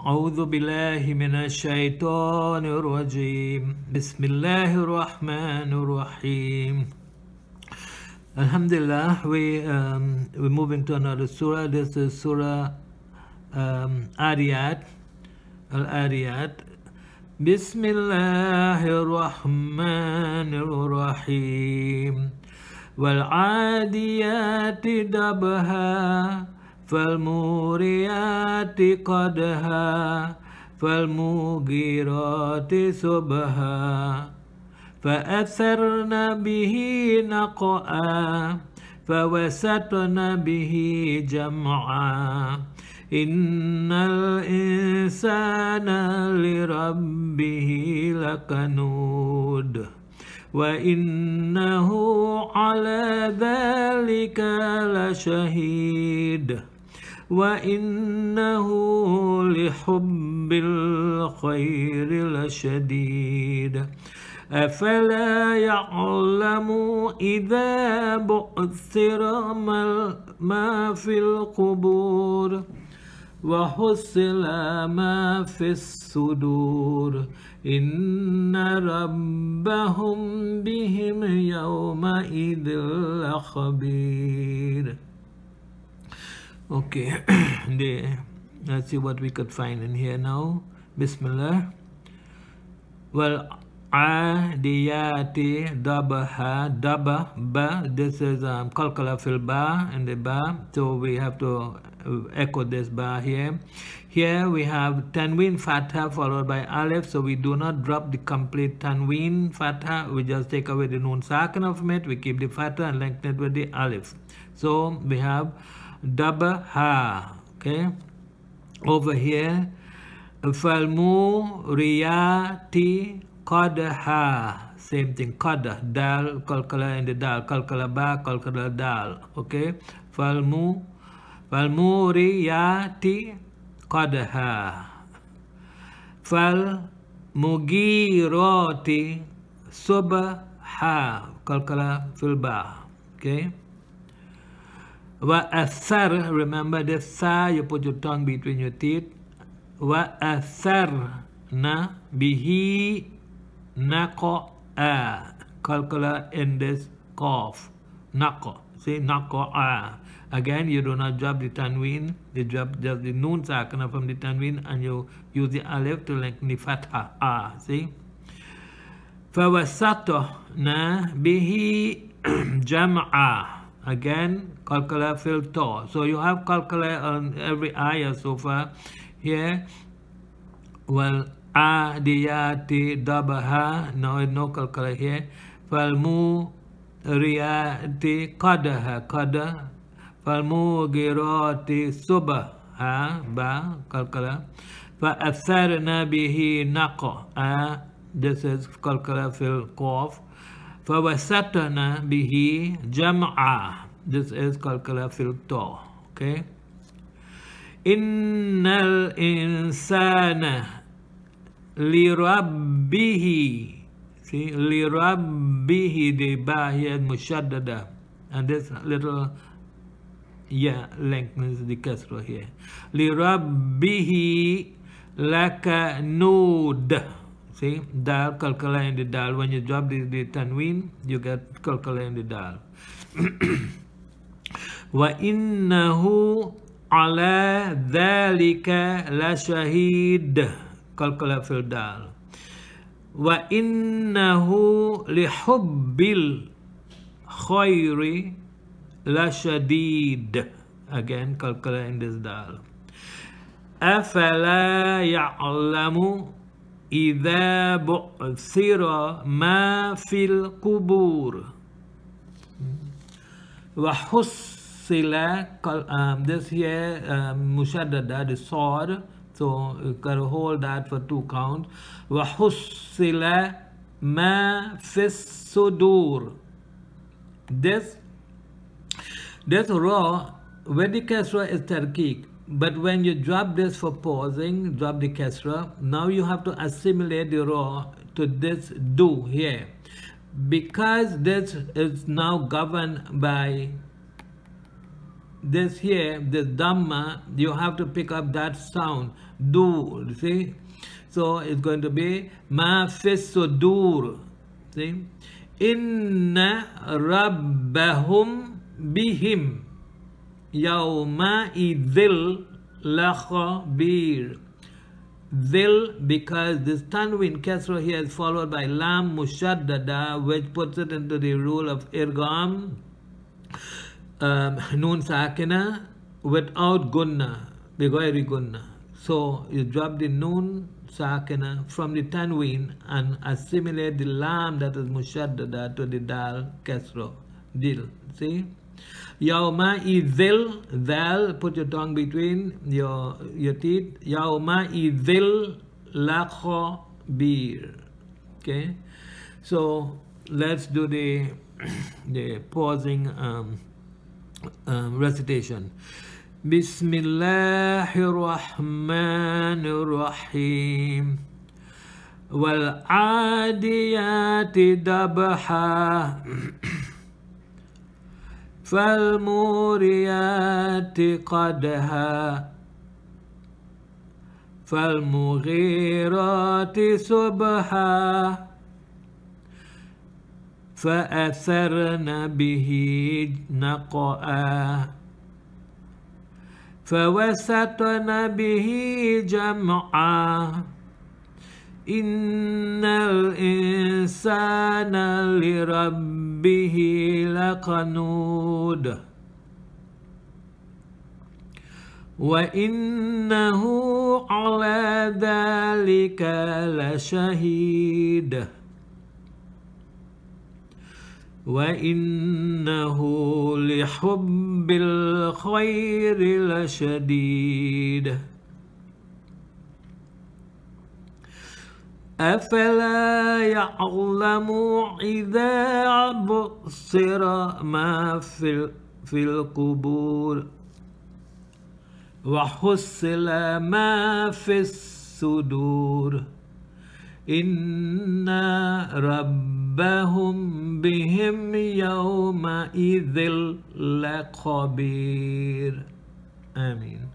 أعوذ بالله من الشيطان الرجيم بسم الله الرحمن الرحيم Alhamdulillah, we, um, we're moving to another surah. This is Surah um, Ariyat, Al-Ariyat. بسم الله الرحمن الرحيم والعاديات دبها فالموريات قدها فالمغيرات صبها فأثرنا به نقعا فوسطنا به جمعا إن الإنسان لربه لكنود وإنه على ذلك لشهيد وإنه لحب الخير لشديد أفلا يعلم إذا بعثر ما في القبور وحصل ما في الصدور إن ربهم بهم يومئذ لخبير okay the, let's see what we could find in here now bismillah well adiyati ha daba ba this is um kalkala fil ba and the ba so we have to uh, echo this ba here here we have tanween fatha followed by alif so we do not drop the complete tanween fatha we just take away the noon sakin of it we keep the fatha and lengthen it with the alif so we have double ha. Okay. Over here, falmu riyati qadaha. Same thing, qadah, dal, kalkala and the dal, kalkala ba, kalkala dal. Okay. Falmu, falmu riyati qadaha. Fal mugirati subha. Kalkala filba. Okay. Wa athar, remember the sa, you put your tongue between your teeth. Wa athar na bihi nako a. Calcula in this cough. Nako. See, nako a. Again, you do not drop the tanwin. You drop just the noon sakana from the tanwin, and you use the alif to lengthen the fatha. A. See? na bihi jam'a again calculate filter so you have calculate on every ayah so far here well a d a t double ha no no calculate here falmu riati qadaha qada falmu girati subha ba calculate fa atharna bihi naqa this is calculate filter cough. فَوَسَطَنَا bihi جَمْعًا This is Kalkala filto. Okay. Innal insana lirabbihi. See, lirabbihi the ba here mushaddada. And this little yeah length is the kasra here. Lirabbihi laka nood. see dal kalkala the dal when you drop the, the tanwin, you get kalkala in the dal وَإِنَّهُ عَلَى ذَلِكَ لَشَهِيدٌ wa فِي الدَّالِ وَإِنَّهُ لِحُبِّ الْخَيْرِ لَشَدِيدٌ Again, كَلْكَلَ in this dal أَفَلَا يَعْلَمُ إذا بعثر ما في القبور وحصل um, this here um, مشددة the sword so you can hold that for two counts وحصل ما في الصدور this this raw Vedic the is Turkic But when you drop this for pausing, drop the kasra, now you have to assimilate the raw to this do here. Because this is now governed by this here, this dhamma, you have to pick up that sound, do, see? So it's going to be ma fisudur, see? Inna rabbahum bihim ma idil lakhabir. Dil because this tanwin kasra here is followed by lam mushaddada which puts it into the rule of irgam um, nun sakina without gunna bighayri gunna. So you drop the nun sakina from the tanwin and assimilate the lam that is mushaddada to the dal kasra. Dil. See? Yauma idil dal. Put your tongue between your your teeth. Yauma idil lakho bir. Okay. So let's do the the pausing um, um, recitation. Bismillahirrahmanirrahim. الله الرحمن الرحيم فالموريات قدها فالمغيرات سبحا فأثرن به نقعا فوسطن به جمعا إن الإنسان لربه ربه لقنود وإنه على ذلك لشهيد وإنه لحب الخير لشديد أفلا يعلم إذا بصر ما في في القبور وحصل ما في الصدور إن ربهم بهم يومئذ لخبير آمين